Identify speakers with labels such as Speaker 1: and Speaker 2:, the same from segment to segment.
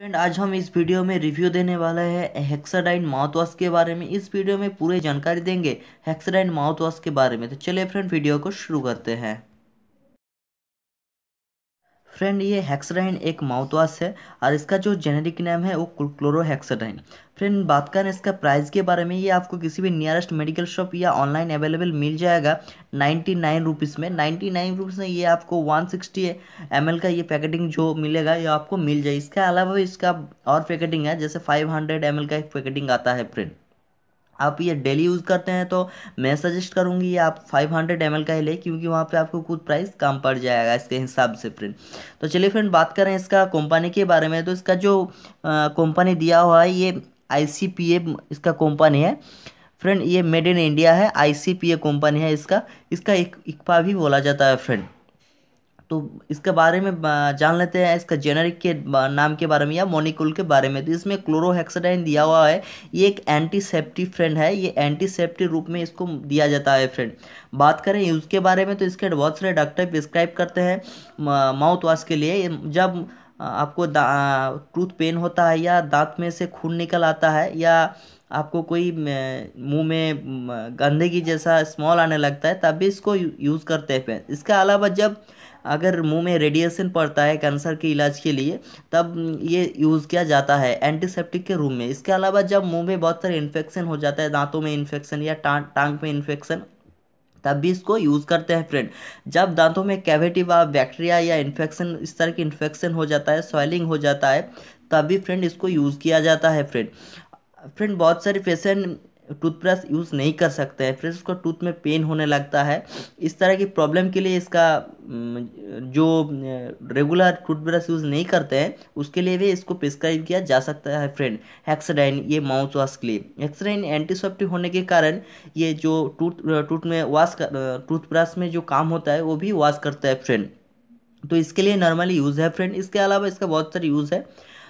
Speaker 1: friend आज हम इस वीडियो में रिव्यू देने वाले हैं हेक्साडाइन माउथवाश के बारे में इस वीडियो में पूरी जानकारी देंगे हेक्साडाइन माउथवाश के बारे में तो चलिए फ्रेंड वीडियो को शुरू करते हैं फ्रेंड ये हेक्सराइन एक माउथ है और इसका जो जेनेरिक नेम है वो क्लोरोहेक्सराइन फ्रेंड बात करें इसका प्राइस के बारे में ये आपको किसी भी नियरेस्ट मेडिकल शॉप या ऑनलाइन अवेलेबल मिल जाएगा नाइन्टी नाइन रुपीज़ में नाइन्टी नाइन रुपीज़ में ये आपको वन सिक्सटी एम एल का ये पैकेटिंग जो मिलेगा ये आपको मिल जाए इसके अलावा इसका और पैकेटिंग है जैसे फाइव हंड्रेड एम एल का एक पैकेटिंग आता है फ्रेंड आप ये डेली यूज़ करते हैं तो मैं सजेस्ट करूँगी आप 500 हंड्रेड का ही ले क्योंकि वहाँ पे आपको कुछ प्राइस कम पड़ जाएगा इसके हिसाब से फ्रेंड तो चलिए फ्रेंड बात करें इसका कंपनी के बारे में तो इसका जो कंपनी दिया हुआ है ये आई इसका कंपनी है फ्रेंड ये मेड इन इंडिया है आई कंपनी है इसका इसका एक इक्पा भी बोला जाता है फ्रेंड तो इसके बारे में जान लेते हैं इसका जेनरिक के नाम के बारे में या मोनिकुल के बारे में तो इसमें क्लोरोहेक्साडाइन दिया हुआ है ये एक एंटीसेप्टिक फ्रेंड है ये एंटीसेप्टिक रूप में इसको दिया जाता है फ्रेंड बात करें यूज़ के बारे में तो इसके बहुत सारे डॉक्टर प्रिस्क्राइब करते हैं माउथ वॉश के लिए जब आपको टूथ पेन होता है या दांत में से खून निकल आता है या आपको कोई मुंह में गंदगी जैसा स्मॉल आने लगता है तब भी इसको यूज़ करते हैं इसके अलावा जब अगर मुंह में रेडिएशन पड़ता है कैंसर के इलाज के लिए तब ये यूज़ किया जाता है एंटीसेप्टिक के रूम में इसके अलावा जब मुंह में बहुत सारे इन्फेक्शन हो जाता है दांतों में इन्फेक्शन या टा टांग में इन्फेक्शन तब भी इसको यूज़ करते हैं फ्रेंड जब दांतों में कैविटी व बैक्टीरिया या इन्फेक्शन इस तरह की इन्फेक्शन हो जाता है स्वेलिंग हो जाता है तब भी फ्रेंड इसको यूज़ किया जाता है फ्रेंड फ्रेंड बहुत सारे पेशेंट टूथब्रश यूज़ नहीं कर सकते हैं फ्रेंड्स उसका टूथ में पेन होने लगता है इस तरह की प्रॉब्लम के लिए इसका जो रेगुलर टूथब्रश यूज़ नहीं करते हैं उसके लिए भी इसको प्रिस्क्राइब किया जा सकता है फ्रेंड हेक्सडाइन ये माउथ वॉश के लिए हेक्सडाइन एंटीसेप्टिक होने के कारण ये जो टूथ टूथ में वॉश टूथब्रश में जो काम होता है वो भी वॉश करता है फ्रेंड तो इसके लिए नॉर्मली यूज़ है फ्रेंड इसके अलावा इसका बहुत सारे यूज़ है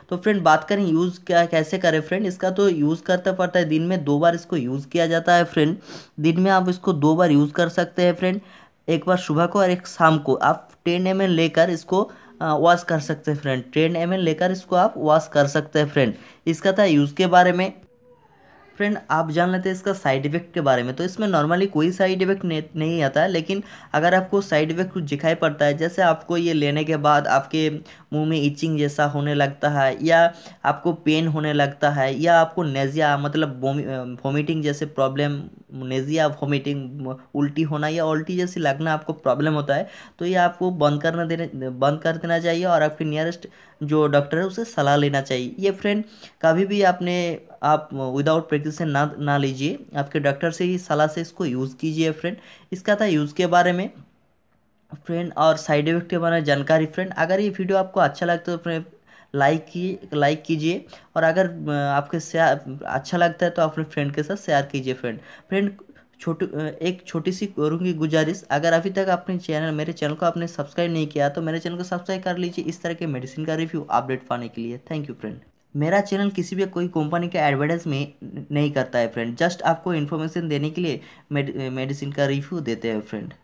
Speaker 1: तो फ्रेंड बात करें यूज़ क्या कैसे करें फ्रेंड इसका तो यूज़ करता पड़ता है दिन में दो बार इसको यूज़ किया जाता है फ्रेंड दिन में आप इसको दो बार यूज़ कर सकते हैं फ्रेंड एक बार सुबह को और एक शाम को आप टेन एम लेकर इसको वॉश कर सकते हैं फ्रेंड टेन एम लेकर इसको आप वॉश कर सकते हैं फ्रेंड इसका था यूज़ के बारे में फ्रेंड आप जान लेते हैं इसका साइड इफेक्ट के बारे में तो इसमें नॉर्मली कोई साइड इफेक्ट नहीं आता है लेकिन अगर आपको साइड इफेक्ट कुछ दिखाई पड़ता है जैसे आपको ये लेने के बाद आपके मुंह में इचिंग जैसा होने लगता है या आपको पेन होने लगता है या आपको नेजिया मतलब वोमिटिंग जैसे प्रॉब्लम नेजिया वोमिटिंग उल्टी होना या उल्टी जैसी लगना आपको प्रॉब्लम होता है तो ये आपको बंद करना देने बंद कर देना चाहिए और आपके नियरेस्ट जो डॉक्टर है उसे सलाह लेना चाहिए ये फ्रेंड कभी भी आपने आप विदाउट प्रिकॉशन ना ना लीजिए आपके डॉक्टर से ही सलाह से इसको यूज़ कीजिए फ्रेंड इसका था यूज़ के बारे में फ्रेंड और साइड इफेक्ट के बारे में जानकारी फ्रेंड अगर ये वीडियो आपको अच्छा लगता है तो फ्रेंड लाइक की लाइक कीजिए और अगर आपके शेयर अच्छा लगता है तो अपने फ्रेंड के साथ शेयर कीजिए फ्रेंड फ्रेंड छोटी एक छोटी सी करूँगी गुजारिश अगर अभी तक आपने चैनल मेरे चैनल को आपने सब्सक्राइब नहीं किया तो मेरे चैनल को सब्सक्राइब कर लीजिए इस तरह के मेडिसिन का रिव्यू अपडेट पाने के लिए थैंक यू फ्रेंड मेरा चैनल किसी भी कोई कंपनी के एडवर्टाइज में नहीं करता है फ्रेंड जस्ट आपको इन्फॉर्मेशन देने के लिए मेडिसिन का रिव्यू देते हैं फ्रेंड